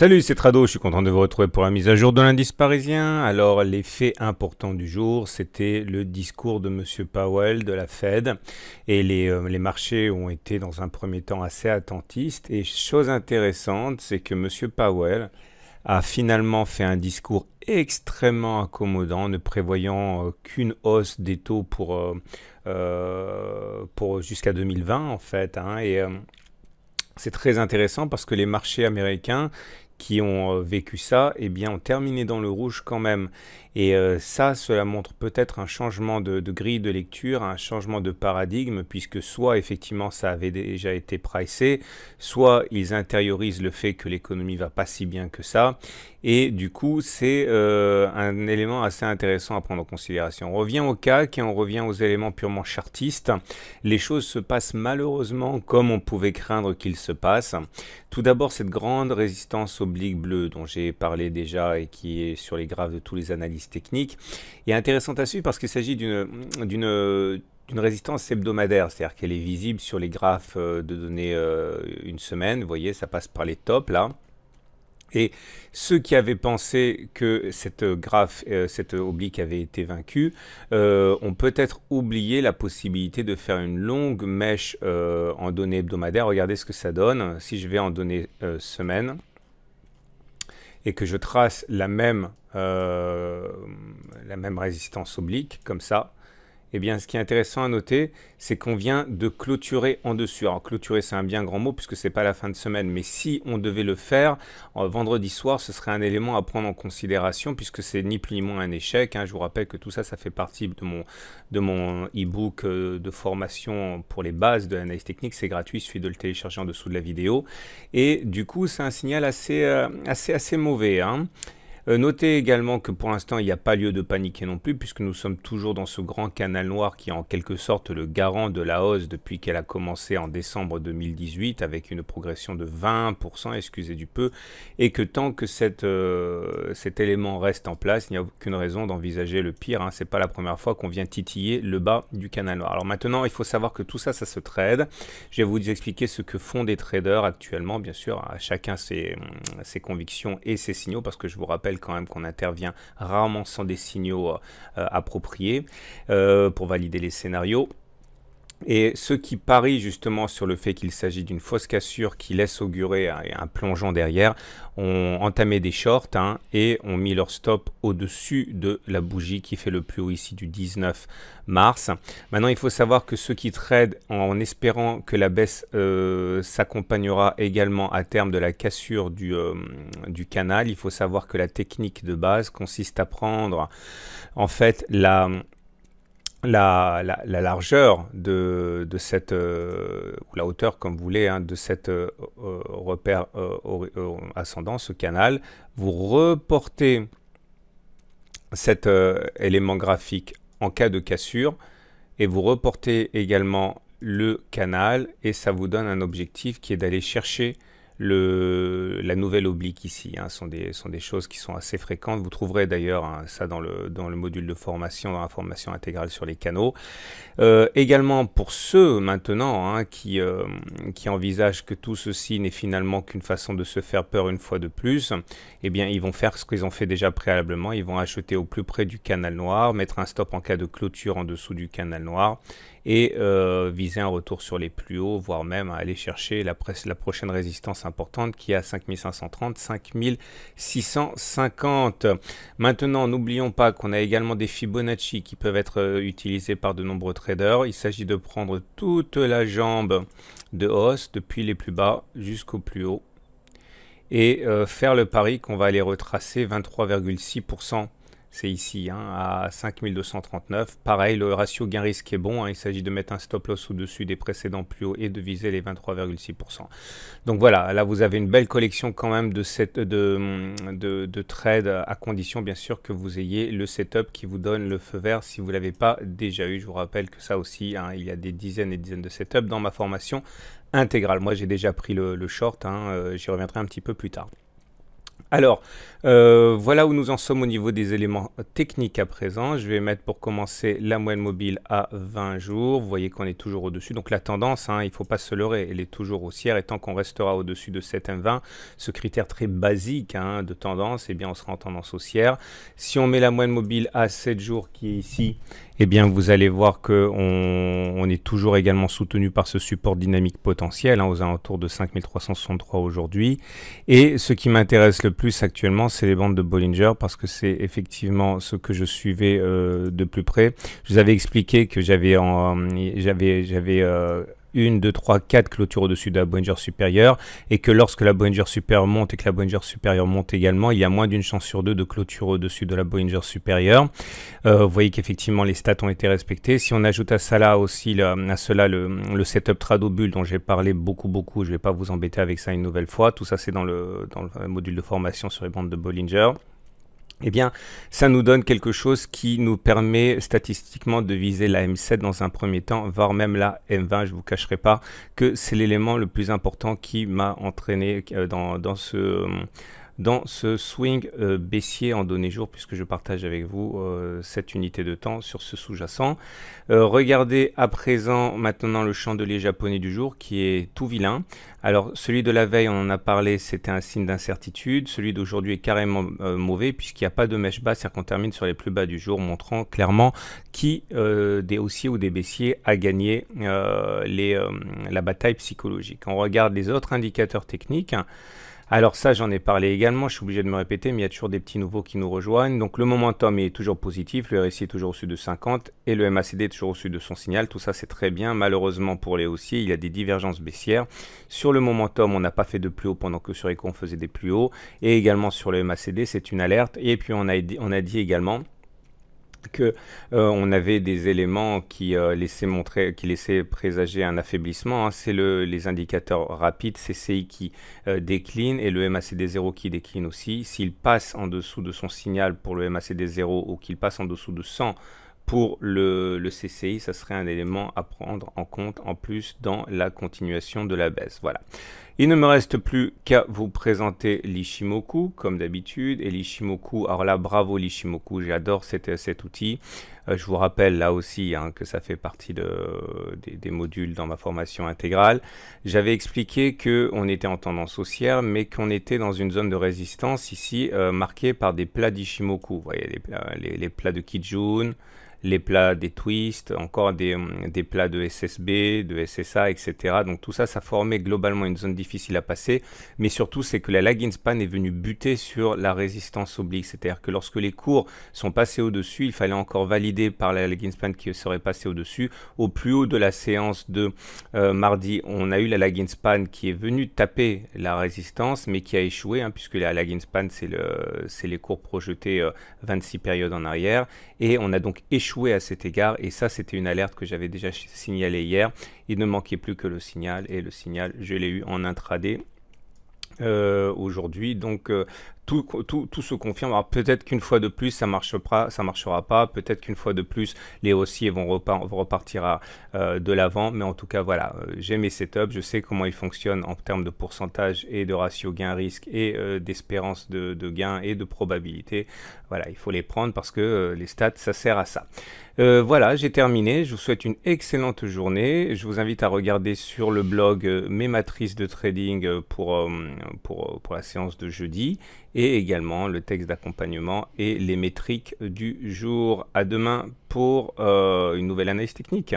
Salut, c'est Trado, je suis content de vous retrouver pour la mise à jour de l'indice parisien. Alors, les faits importants du jour, c'était le discours de M. Powell de la Fed. Et euh, les, marchés ont été dans un premier temps assez attentistes. Et chose intéressante, c'est que M. Powell a finalement fait un discours extrêmement accommodant, ne prévoyant euh, qu'une hausse des taux pour, euh, pour jusqu'à 2020, en fait. Hein. et c'est très intéressant parce que les marchés américains qui ont euh, vécu ça, eh bien, ont terminé dans le rouge quand même. Et euh, ça, cela montre peut-être un changement de, grille de lecture, un changement de paradigme, puisque soit effectivement ça avait déjà été pricé, soit ils intériorisent le fait que l'économie va pas si bien que ça. Et du coup, c'est euh, un élément assez intéressant à prendre en considération. On revient au CAC et on revient aux éléments purement chartistes. Les choses se passent malheureusement comme on pouvait craindre qu'ils se passent. Tout d'abord, cette grande résistance au oblique bleu dont j'ai parlé déjà et qui est sur les graphes de tous les analyses techniques, est intéressante à suivre parce qu'il s'agit d'une d'une résistance hebdomadaire, c'est-à-dire qu'elle est visible sur les graphes euh, de données euh, une semaine. Vous voyez, ça passe par les tops là. Et ceux qui avaient pensé que cette graphe, euh, cette oblique avait été vaincue, ont peut-être oublié la possibilité de faire une longue mèche en données hebdomadaires. Regardez ce que ça donne. Si je vais en données semaine, et que je trace la même, euh, la même résistance oblique, comme ça, eh bien, ce qui est intéressant à noter, c'est qu'on vient de clôturer en dessus. Alors, clôturer, c'est un bien grand mot puisque ce n'est pas la fin de semaine, mais si on devait le faire vendredi soir, ce serait un élément à prendre en considération puisque c'est ni plus ni moins un échec. Hein. Je vous rappelle que tout ça, ça fait partie de mon e-book euh, de formation pour les bases de l'analyse technique. C'est gratuit, il suffit de le télécharger en dessous de la vidéo. Et du coup, c'est un signal assez euh, assez assez mauvais. Hein. Euh, notez également que pour l'instant, il n'y a pas lieu de paniquer non plus, puisque nous sommes toujours dans ce grand canal noir qui est en quelque sorte le garant de la hausse depuis qu'elle a commencé en décembre 2018, avec une progression de 20%, excusez du peu, et que tant que euh, cet élément reste en place, il n'y a aucune raison d'envisager le pire. Ce hein. C'est pas la première fois qu'on vient titiller le bas du canal noir. Alors maintenant, il faut savoir que tout ça, ça se trade. Je vais vous expliquer ce que font des traders actuellement, bien sûr, à chacun ses, ses convictions et ses signaux, parce que je vous rappelle quand même qu'on intervient rarement sans des signaux euh, appropriés euh, pour valider les scénarios. Et ceux qui parient justement sur le fait qu'il s'agit d'une fausse cassure qui laisse augurer un, plongeon derrière ont entamé des shorts hein, et ont mis leur stop au-dessus de la bougie qui fait le plus haut ici du 19 mars. Maintenant, il faut savoir que ceux qui tradent en espérant que la baisse euh, s'accompagnera également à terme de la cassure euh, du canal, il faut savoir que la technique de base consiste à prendre en fait la la, largeur de, cette, euh, ou la hauteur, comme vous voulez, hein, de cette euh, repère euh, ascendant, ce canal, vous reportez cet élément graphique en cas de cassure et vous reportez également le canal et ça vous donne un objectif qui est d'aller chercher le, la nouvelle oblique ici. Hein, sont, des, sont des choses qui sont assez fréquentes. Vous trouverez d'ailleurs hein, ça dans le, dans le module de formation, dans la formation intégrale sur les canaux. Euh, également pour ceux maintenant hein, qui, euh, qui envisagent que tout ceci n'est finalement qu'une façon de se faire peur une fois de plus, eh bien ils vont faire ce qu'ils ont fait déjà préalablement. Ils vont acheter au plus près du canal noir, mettre un stop en cas de clôture en dessous du canal noir et euh, viser un retour sur les plus hauts, voire même aller chercher la, presse, la prochaine résistance importante qui est à 5530, 5650. Maintenant, n'oublions pas qu'on a également des Fibonacci qui peuvent être euh, utilisés par de nombreux traders. Il s'agit de prendre toute la jambe de hausse depuis les plus bas jusqu'au plus haut et euh, faire le pari qu'on va aller retracer 23,6% c'est ici, hein, à 5239. Pareil, le ratio gain-risque est bon. Hein. il s'agit de mettre un stop-loss au-dessus des précédents plus hauts et de viser les 23,6%. Donc voilà, là vous avez une belle collection quand même de, cette, de, de, trades, à condition bien sûr que vous ayez le setup qui vous donne le feu vert si vous ne l'avez pas déjà eu. Je vous rappelle que ça aussi, hein, il y a des dizaines et dizaines de setups dans ma formation intégrale. Moi j'ai déjà pris le short, euh, j'y reviendrai un petit peu plus tard. Alors, euh, voilà où nous en sommes au niveau des éléments techniques à présent. Je vais mettre pour commencer la moyenne mobile à 20 jours. Vous voyez qu'on est toujours au-dessus. Donc la tendance, hein, il ne faut pas se leurrer, elle est toujours haussière. Et tant qu'on restera au-dessus de 20, ce critère très basique hein, de tendance, eh bien on sera en tendance haussière. Si on met la moyenne mobile à 7 jours qui est ici, eh bien vous allez voir qu'on on est toujours également soutenu par ce support dynamique potentiel hein, aux alentours de 5363 aujourd'hui. Et ce qui m'intéresse le plus actuellement, c'est les bandes de Bollinger parce que c'est effectivement ce que je suivais euh, de plus près. Je vous avais expliqué que j'avais j'avais euh, 1, 2, 3, 4 clôtures au-dessus de la Bollinger supérieure et que lorsque la Bollinger supérieure monte et que la Bollinger supérieure monte également, il y a moins d'une chance sur deux de clôture au-dessus de la Bollinger supérieure. Euh, vous voyez qu'effectivement les stats ont été respectés. Si on ajoute à cela aussi cela le, setup Trado Bull dont j'ai parlé beaucoup beaucoup, je ne vais pas vous embêter avec ça une nouvelle fois. Tout ça c'est dans le module de formation sur les bandes de Bollinger eh bien, ça nous donne quelque chose qui nous permet statistiquement de viser la M7 dans un premier temps, voire même la M20. Je ne vous cacherai pas que c'est l'élément le plus important qui m'a entraîné euh, dans, dans ce dans ce swing euh, baissier en données jour, puisque je partage avec vous euh, cette unité de temps sur ce sous-jacent. Euh, regardez à présent maintenant le chandelier japonais du jour qui est tout vilain. Alors celui de la veille, on en a parlé, c'était un signe d'incertitude. Celui d'aujourd'hui est carrément mauvais puisqu'il n'y a pas de mèche basse, c'est-à-dire qu'on termine sur les plus bas du jour, montrant clairement qui des haussiers ou des baissiers a gagné la bataille psychologique. On regarde les autres indicateurs techniques. Alors ça, j'en ai parlé également, je suis obligé de me répéter, mais il y a toujours des petits nouveaux qui nous rejoignent. Donc le momentum est toujours positif, le RSI est toujours au-dessus de 50 et le MACD est toujours au-dessus de son signal. Tout ça, c'est très bien. Malheureusement pour les haussiers, il y a des divergences baissières. Sur le momentum, on n'a pas fait de plus haut pendant que sur ECO, on faisait des plus hauts. Et également sur le MACD, c'est une alerte. Et puis on a, on a dit également qu'on euh, on avait des éléments qui euh, laissaient montrer, présager un affaiblissement. Hein. C'est les indicateurs rapides CCI qui déclinent euh, décline et le MACD0 qui décline aussi. S'il passe en dessous de son signal pour le MACD0 ou qu'il passe en dessous de 100 pour le, CCI, ça serait un élément à prendre en compte en plus dans la continuation de la baisse. Voilà. Il ne me reste plus qu'à vous présenter l'Ishimoku, comme d'habitude. Et l'Ishimoku, alors là, bravo l'Ishimoku, j'adore cet, cet, outil. Euh, je vous rappelle là aussi hein, que ça fait partie de, des, modules dans ma formation intégrale. J'avais expliqué qu'on était en tendance haussière, mais qu'on était dans une zone de résistance ici euh, marquée par des plats d'Ishimoku. Vous voyez, les plats de Kijun, les plats des twists, encore des, hum, plats de SSB, de SSA, etc. Donc tout ça, ça formait globalement une zone difficile à passer. Mais surtout, c'est que la lag span est venue buter sur la résistance oblique. C'est-à-dire que lorsque les cours sont passés au-dessus, il fallait encore valider par la lag span qui serait passée au-dessus. Au plus haut de la séance de euh, mardi, on a eu la lag span qui est venue taper la résistance, mais qui a échoué, hein, puisque la lag span, c'est le, les cours projetés 26 euh, périodes en arrière. Et on a donc échoué à cet égard. Et ça, c'était une alerte que j'avais déjà signalé hier. Il ne manquait plus que le signal. Et le signal, je l'ai eu en intraday. Euh, aujourd'hui. Donc euh, tout, se confirme. Alors peut-être qu'une fois de plus, ça marchera, ça marchera pas. Peut-être qu'une fois de plus, les haussiers vont, repartir euh, de l'avant. Mais en tout cas, voilà, euh, j'ai mes setups, je sais comment ils fonctionnent en termes de pourcentage et de ratio gain-risque et euh, d'espérance de, gain et de probabilité. Voilà, il faut les prendre parce que les stats, ça sert à ça. voilà, j'ai terminé. Je vous souhaite une excellente journée. Je vous invite à regarder sur le blog mes matrices de trading pour, pour, pour la séance de jeudi et également le texte d'accompagnement et les métriques du jour. À demain pour euh, une nouvelle analyse technique.